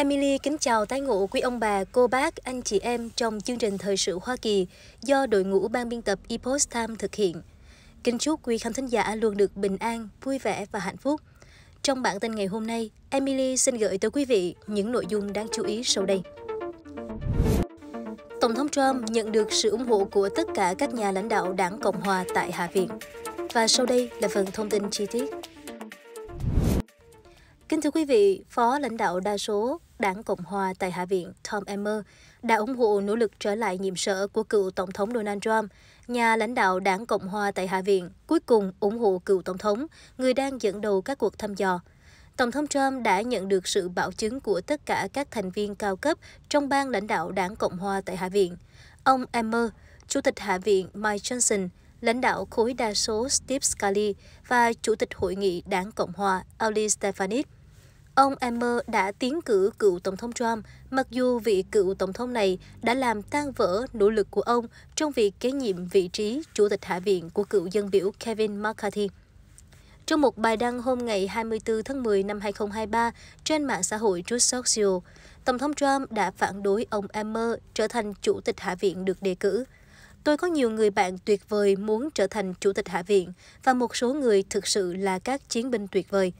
Emily kính chào tái ngộ quý ông bà, cô bác, anh chị em trong chương trình Thời sự Hoa Kỳ do đội ngũ ban biên tập Epoch Time thực hiện. Kính chúc quý khán thính giả luôn được bình an, vui vẻ và hạnh phúc. Trong bản tin ngày hôm nay, Emily xin gửi tới quý vị những nội dung đáng chú ý sau đây. Tổng thống Trump nhận được sự ủng hộ của tất cả các nhà lãnh đạo đảng Cộng hòa tại Hạ viện. Và sau đây là phần thông tin chi tiết. Kính thưa quý vị, Phó lãnh đạo đa số Đảng Cộng hòa tại Hạ viện Tom Emmer đã ủng hộ nỗ lực trở lại nhiệm sở của cựu Tổng thống Donald Trump. Nhà lãnh đạo Đảng Cộng hòa tại Hạ viện cuối cùng ủng hộ cựu Tổng thống, người đang dẫn đầu các cuộc thăm dò. Tổng thống Trump đã nhận được sự bảo chứng của tất cả các thành viên cao cấp trong ban lãnh đạo Đảng Cộng hòa tại Hạ viện. Ông Emmer, Chủ tịch Hạ viện Mike Johnson, lãnh đạo khối đa số Steve Scali và Chủ tịch Hội nghị Đảng Cộng hòa Ali Stefanik Ông Emmer đã tiến cử cựu Tổng thống Trump, mặc dù vị cựu Tổng thống này đã làm tan vỡ nỗ lực của ông trong việc kế nhiệm vị trí Chủ tịch Hạ viện của cựu dân biểu Kevin McCarthy. Trong một bài đăng hôm ngày 24 tháng 10 năm 2023 trên mạng xã hội Truth Social, Tổng thống Trump đã phản đối ông Emmer trở thành Chủ tịch Hạ viện được đề cử. Tôi có nhiều người bạn tuyệt vời muốn trở thành Chủ tịch Hạ viện và một số người thực sự là các chiến binh tuyệt vời.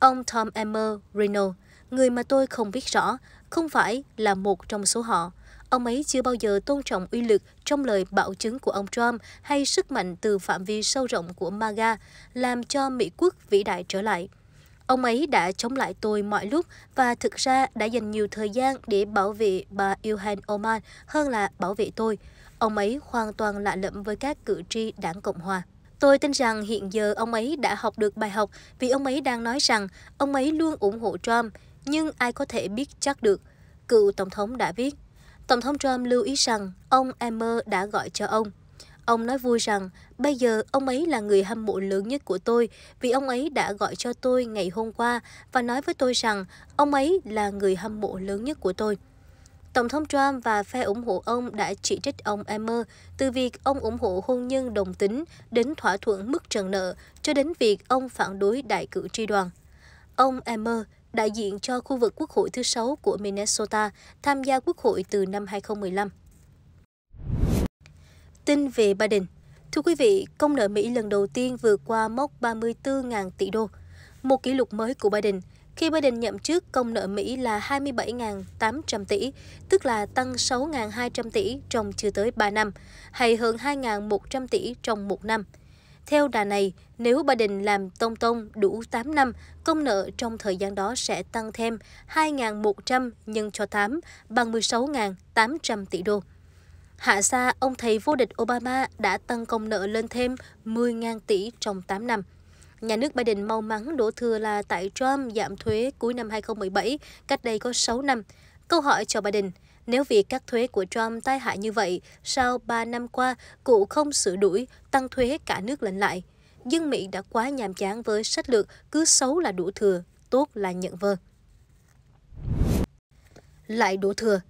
Ông Tom Emmer Reno, người mà tôi không biết rõ, không phải là một trong số họ. Ông ấy chưa bao giờ tôn trọng uy lực trong lời bảo chứng của ông Trump hay sức mạnh từ phạm vi sâu rộng của MAGA làm cho Mỹ quốc vĩ đại trở lại. Ông ấy đã chống lại tôi mọi lúc và thực ra đã dành nhiều thời gian để bảo vệ bà Ilhan Omar hơn là bảo vệ tôi. Ông ấy hoàn toàn lạ lẫm với các cử tri đảng Cộng Hòa. Tôi tin rằng hiện giờ ông ấy đã học được bài học vì ông ấy đang nói rằng ông ấy luôn ủng hộ Trump, nhưng ai có thể biết chắc được, cựu Tổng thống đã viết. Tổng thống Trump lưu ý rằng ông Emmer đã gọi cho ông. Ông nói vui rằng, bây giờ ông ấy là người hâm mộ lớn nhất của tôi vì ông ấy đã gọi cho tôi ngày hôm qua và nói với tôi rằng ông ấy là người hâm mộ lớn nhất của tôi. Tổng thống Trump và phe ủng hộ ông đã chỉ trích ông Emmer từ việc ông ủng hộ hôn nhân đồng tính đến thỏa thuận mức trần nợ cho đến việc ông phản đối đại cử tri đoàn. Ông Emmer, đại diện cho khu vực quốc hội thứ sáu của Minnesota, tham gia quốc hội từ năm 2015. Tin về Biden Thưa quý vị, công nợ Mỹ lần đầu tiên vượt qua mốc 34.000 tỷ đô, một kỷ lục mới của Biden – khi Biden nhậm chức, công nợ Mỹ là 27.800 tỷ, tức là tăng 6.200 tỷ trong chưa tới 3 năm, hay hơn 2.100 tỷ trong một năm. Theo đà này, nếu Biden làm tông tông đủ 8 năm, công nợ trong thời gian đó sẽ tăng thêm 2.100 nhân cho 8 bằng 16.800 tỷ đô. Hạ xa, ông thầy vô địch Obama đã tăng công nợ lên thêm 10.000 tỷ trong 8 năm. Nhà nước Biden mau mắn đổ thừa là tại Trump giảm thuế cuối năm 2017, cách đây có 6 năm. Câu hỏi cho Biden, nếu việc cắt thuế của Trump tai hại như vậy, sao 3 năm qua cụ không sửa đuổi, tăng thuế cả nước lên lại? Dân Mỹ đã quá nhàm chán với sách lược cứ xấu là đủ thừa, tốt là nhận vơ. Lại đổ thừa,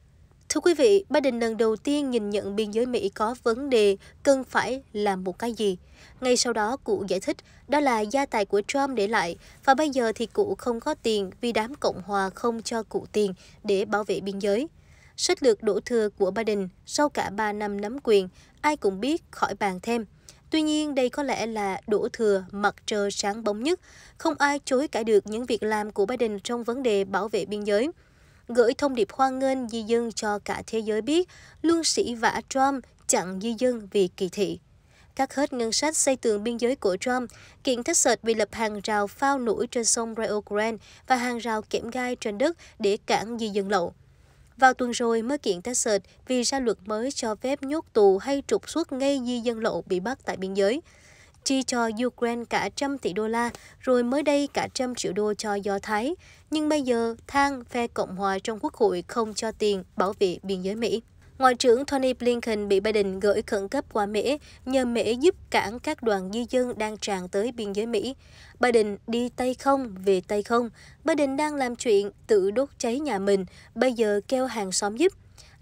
Thưa quý vị, Biden lần đầu tiên nhìn nhận biên giới Mỹ có vấn đề, cần phải làm một cái gì? Ngay sau đó, cụ giải thích đó là gia tài của Trump để lại và bây giờ thì cụ không có tiền vì đám Cộng hòa không cho cụ tiền để bảo vệ biên giới. Sách lược đổ thừa của Biden sau cả 3 năm nắm quyền, ai cũng biết khỏi bàn thêm. Tuy nhiên, đây có lẽ là đổ thừa mặt trời sáng bóng nhất. Không ai chối cãi được những việc làm của Biden trong vấn đề bảo vệ biên giới gửi thông điệp hoan nghênh di dân cho cả thế giới biết luôn sĩ vả Trump chặn di dân vì kỳ thị. Cắt hết ngân sách xây tường biên giới của Trump, kiện Texas bị lập hàng rào phao nổi trên sông Rio Grande và hàng rào kẽm gai trên đất để cản di dân lậu. Vào tuần rồi mới kiện Texas vì ra luật mới cho phép nhốt tù hay trục xuất ngay di dân lậu bị bắt tại biên giới – chi cho Ukraine cả trăm tỷ đô la, rồi mới đây cả trăm triệu đô cho Do Thái. Nhưng bây giờ, thang phe Cộng hòa trong Quốc hội không cho tiền bảo vệ biên giới Mỹ. Ngoại trưởng Tony Blinken bị Biden gửi khẩn cấp qua Mỹ nhờ Mỹ giúp cản các đoàn di dân đang tràn tới biên giới Mỹ. Biden đi tây không, về tây không. Biden đang làm chuyện tự đốt cháy nhà mình, bây giờ kêu hàng xóm giúp.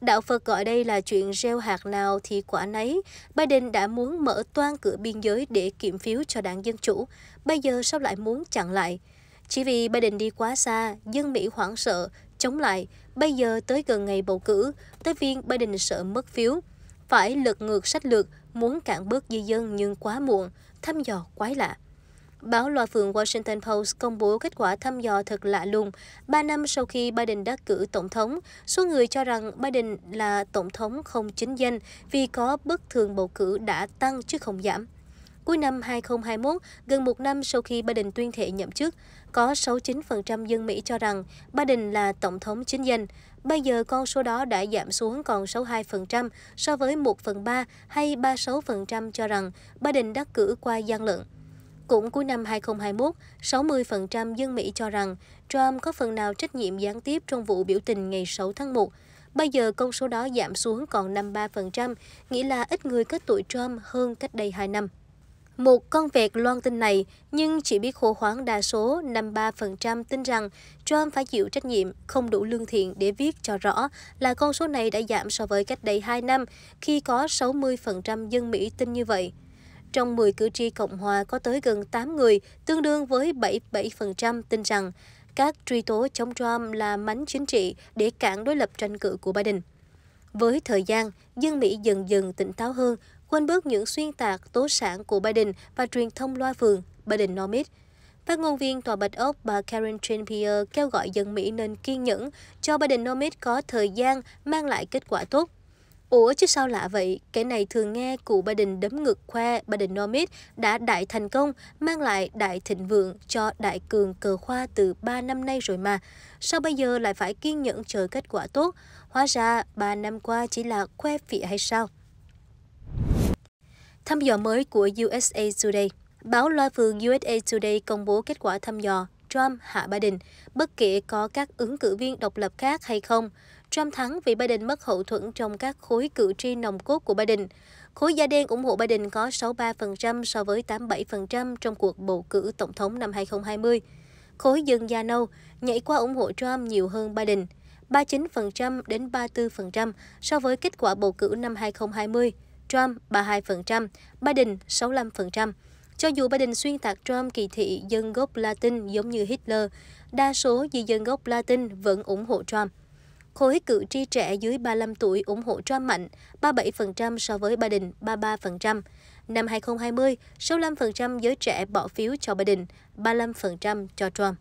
Đạo Phật gọi đây là chuyện gieo hạt nào thì quả nấy. Biden đã muốn mở toan cửa biên giới để kiểm phiếu cho đảng Dân Chủ. Bây giờ sao lại muốn chặn lại? Chỉ vì Biden đi quá xa, dân Mỹ hoảng sợ, chống lại. Bây giờ tới gần ngày bầu cử, tới viên Biden sợ mất phiếu. Phải lật ngược sách lược, muốn cản bước di dân nhưng quá muộn, thăm dò quái lạ. Báo loa phường Washington Post công bố kết quả thăm dò thật lạ lùng. Ba năm sau khi Biden đắc cử tổng thống, số người cho rằng Biden là tổng thống không chính danh vì có bất thường bầu cử đã tăng chứ không giảm. Cuối năm 2021, gần một năm sau khi Biden tuyên thệ nhậm chức, có 69% dân Mỹ cho rằng Biden là tổng thống chính danh. Bây giờ con số đó đã giảm xuống còn 62% so với 1 phần 3 hay 36% cho rằng Biden đắc cử qua gian lận. Cũng cuối năm 2021, 60% dân Mỹ cho rằng Trump có phần nào trách nhiệm gián tiếp trong vụ biểu tình ngày 6 tháng 1. Bây giờ con số đó giảm xuống còn 53%, nghĩa là ít người kết tuổi Trump hơn cách đây 2 năm. Một con vẹt loan tin này, nhưng chỉ biết khô khoáng đa số 53% tin rằng Trump phải chịu trách nhiệm, không đủ lương thiện để viết cho rõ là con số này đã giảm so với cách đây 2 năm, khi có 60% dân Mỹ tin như vậy trong 10 cử tri Cộng hòa có tới gần 8 người, tương đương với 77% tin rằng các truy tố chống Trump là mánh chính trị để cản đối lập tranh cử của Biden. Với thời gian, dân Mỹ dần dần tỉnh táo hơn, quên bớt những xuyên tạc tố sản của Biden và truyền thông loa phường Bidenomics. Phát ngôn viên Tòa Bạch Ốc bà Karen jean kêu gọi dân Mỹ nên kiên nhẫn, cho Bidenomics có thời gian mang lại kết quả tốt. Ủa chứ sao lạ vậy, kẻ này thường nghe cụ Ba Đình đấm ngực khoe Ba Đình Nomit đã đại thành công, mang lại đại thịnh vượng cho đại cường cờ khoa từ 3 năm nay rồi mà. Sao bây giờ lại phải kiên nhẫn chờ kết quả tốt? Hóa ra 3 năm qua chỉ là khoe phỉ hay sao? Thăm dò mới của USA Today Báo loa phường USA Today công bố kết quả thăm dò Trump hạ Biden, bất kể có các ứng cử viên độc lập khác hay không. Trump thắng vì Biden mất hậu thuẫn trong các khối cử tri nồng cốt của Biden. Khối da đen ủng hộ Biden có 63% so với 87% trong cuộc bầu cử tổng thống năm 2020. Khối dân da nâu nhảy qua ủng hộ Trump nhiều hơn Biden, 39% đến 34% so với kết quả bầu cử năm 2020, Trump 32%, Biden 65%. Cho dù Biden xuyên tạc Trump kỳ thị dân gốc Latin giống như Hitler, đa số di dân gốc Latin vẫn ủng hộ Trump. Khối cử tri trẻ dưới 35 tuổi ủng hộ Trump mạnh, 37% so với Biden, 33%. Năm 2020, 65% giới trẻ bỏ phiếu cho Biden, 35% cho Trump.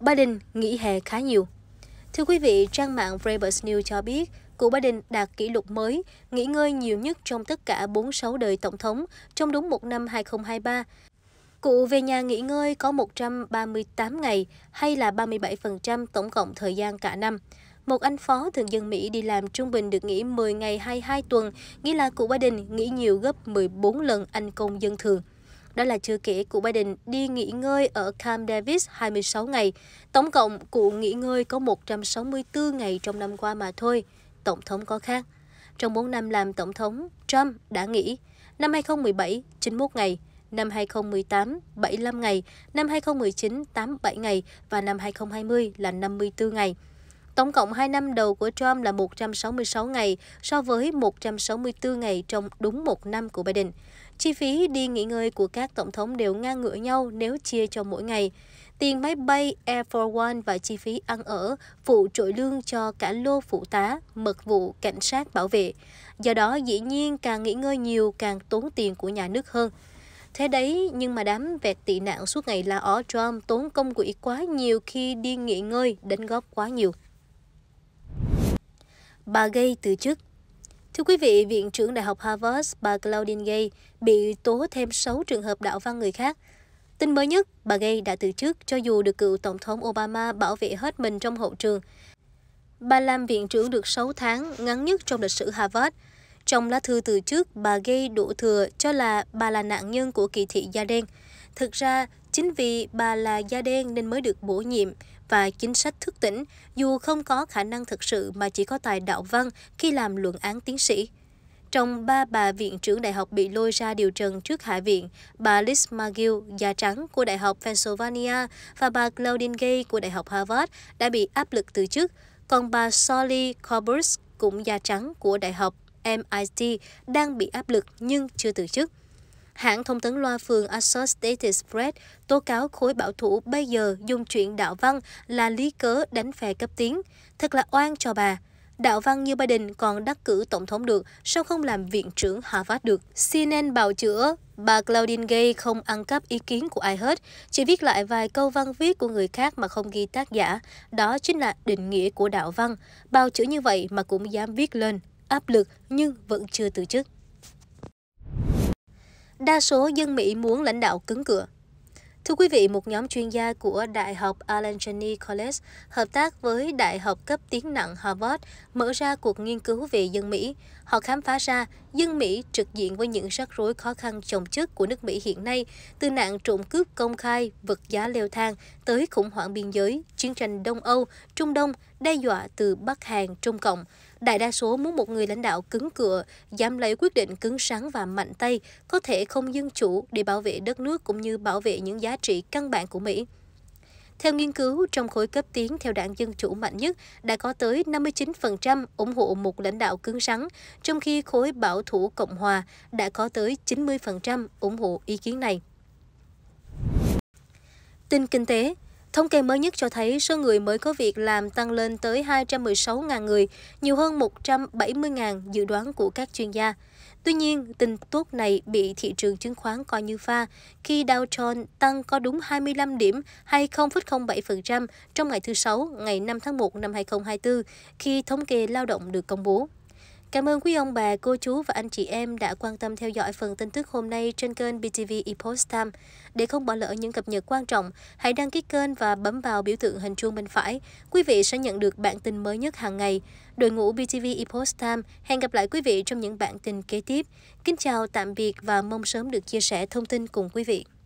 Biden nghỉ hè khá nhiều. Thưa quý vị, trang mạng Reuters News cho biết, cụ Biden đạt kỷ lục mới, nghỉ ngơi nhiều nhất trong tất cả 46 đời Tổng thống trong đúng một năm 2023. Cụ về nhà nghỉ ngơi có 138 ngày hay là 37% tổng cộng thời gian cả năm. Một anh phó thường dân Mỹ đi làm trung bình được nghỉ 10 ngày hay 2 tuần, nghĩa là cụ Biden nghỉ nhiều gấp 14 lần anh công dân thường. Đó là chưa kể cụ Biden đi nghỉ ngơi ở Camp Davis 26 ngày. Tổng cộng, cụ nghỉ ngơi có 164 ngày trong năm qua mà thôi. Tổng thống có khác. Trong 4 năm làm tổng thống, Trump đã nghỉ. Năm 2017, 91 ngày năm 2018 75 ngày, năm 2019 87 ngày và năm 2020 là 54 ngày. Tổng cộng 2 năm đầu của Trump là 166 ngày so với 164 ngày trong đúng một năm của Biden. Chi phí đi nghỉ ngơi của các tổng thống đều ngang ngửa nhau nếu chia cho mỗi ngày. Tiền máy bay Air Force One và chi phí ăn ở, phụ trội lương cho cả lô phụ tá, mật vụ, cảnh sát, bảo vệ. Do đó, dĩ nhiên càng nghỉ ngơi nhiều càng tốn tiền của nhà nước hơn. Thế đấy, nhưng mà đám vẹt tị nạn suốt ngày la ó Trump tốn công quỹ quá nhiều khi đi nghỉ ngơi, đánh góp quá nhiều. Bà Gay từ chức Thưa quý vị, Viện trưởng Đại học Harvard, bà Claudine Gay bị tố thêm 6 trường hợp đạo văn người khác. Tin mới nhất, bà Gay đã từ chức cho dù được cựu Tổng thống Obama bảo vệ hết mình trong hậu trường. Bà làm viện trưởng được 6 tháng, ngắn nhất trong lịch sử Harvard – trong lá thư từ trước, bà gây đổ thừa cho là bà là nạn nhân của kỳ thị da đen. Thực ra, chính vì bà là da đen nên mới được bổ nhiệm và chính sách thức tỉnh, dù không có khả năng thực sự mà chỉ có tài đạo văn khi làm luận án tiến sĩ. Trong ba bà viện trưởng đại học bị lôi ra điều trần trước Hạ viện, bà Liz McGill, da trắng của Đại học Pennsylvania và bà Claudine Gay của Đại học Harvard đã bị áp lực từ chức, còn bà Sally Corbus cũng da trắng của Đại học MIT đang bị áp lực nhưng chưa từ chức. Hãng thông tấn loa phường Associated Press tố cáo khối bảo thủ bây giờ dùng chuyện đạo văn là lý cớ đánh phe cấp tiến. Thật là oan cho bà. Đạo văn như Biden còn đắc cử tổng thống được, sao không làm viện trưởng Harvard được? CNN bào chữa, bà Claudine Gay không ăn cắp ý kiến của ai hết, chỉ viết lại vài câu văn viết của người khác mà không ghi tác giả. Đó chính là định nghĩa của đạo văn. Bào chữa như vậy mà cũng dám viết lên áp lực nhưng vẫn chưa từ chức. Đa số dân Mỹ muốn lãnh đạo cứng cửa. Thưa quý vị, một nhóm chuyên gia của Đại học Allegheny College hợp tác với Đại học cấp tiếng nặng Harvard mở ra cuộc nghiên cứu về dân Mỹ. Họ khám phá ra dân Mỹ trực diện với những rắc rối khó khăn chồng chất của nước Mỹ hiện nay, từ nạn trộm cướp công khai, vật giá leo thang tới khủng hoảng biên giới, chiến tranh Đông Âu, Trung Đông, đe dọa từ Bắc Hàn, Trung Cộng. Đại đa số muốn một người lãnh đạo cứng cựa, dám lấy quyết định cứng rắn và mạnh tay, có thể không dân chủ để bảo vệ đất nước cũng như bảo vệ những giá trị căn bản của Mỹ. Theo nghiên cứu, trong khối cấp tiến theo đảng Dân Chủ mạnh nhất đã có tới 59% ủng hộ một lãnh đạo cứng rắn, trong khi khối bảo thủ Cộng Hòa đã có tới 90% ủng hộ ý kiến này. Tin kinh tế Thống kê mới nhất cho thấy số người mới có việc làm tăng lên tới 216.000 người, nhiều hơn 170.000 dự đoán của các chuyên gia. Tuy nhiên, tin tốt này bị thị trường chứng khoán coi như pha khi Dow Jones tăng có đúng 25 điểm hay 0,07% trong ngày thứ Sáu, ngày 5 tháng 1 năm 2024, khi thống kê lao động được công bố. Cảm ơn quý ông bà, cô chú và anh chị em đã quan tâm theo dõi phần tin tức hôm nay trên kênh BTV Epost Time. Để không bỏ lỡ những cập nhật quan trọng, hãy đăng ký kênh và bấm vào biểu tượng hình chuông bên phải. Quý vị sẽ nhận được bản tin mới nhất hàng ngày. Đội ngũ BTV Epost Time hẹn gặp lại quý vị trong những bản tin kế tiếp. Kính chào, tạm biệt và mong sớm được chia sẻ thông tin cùng quý vị.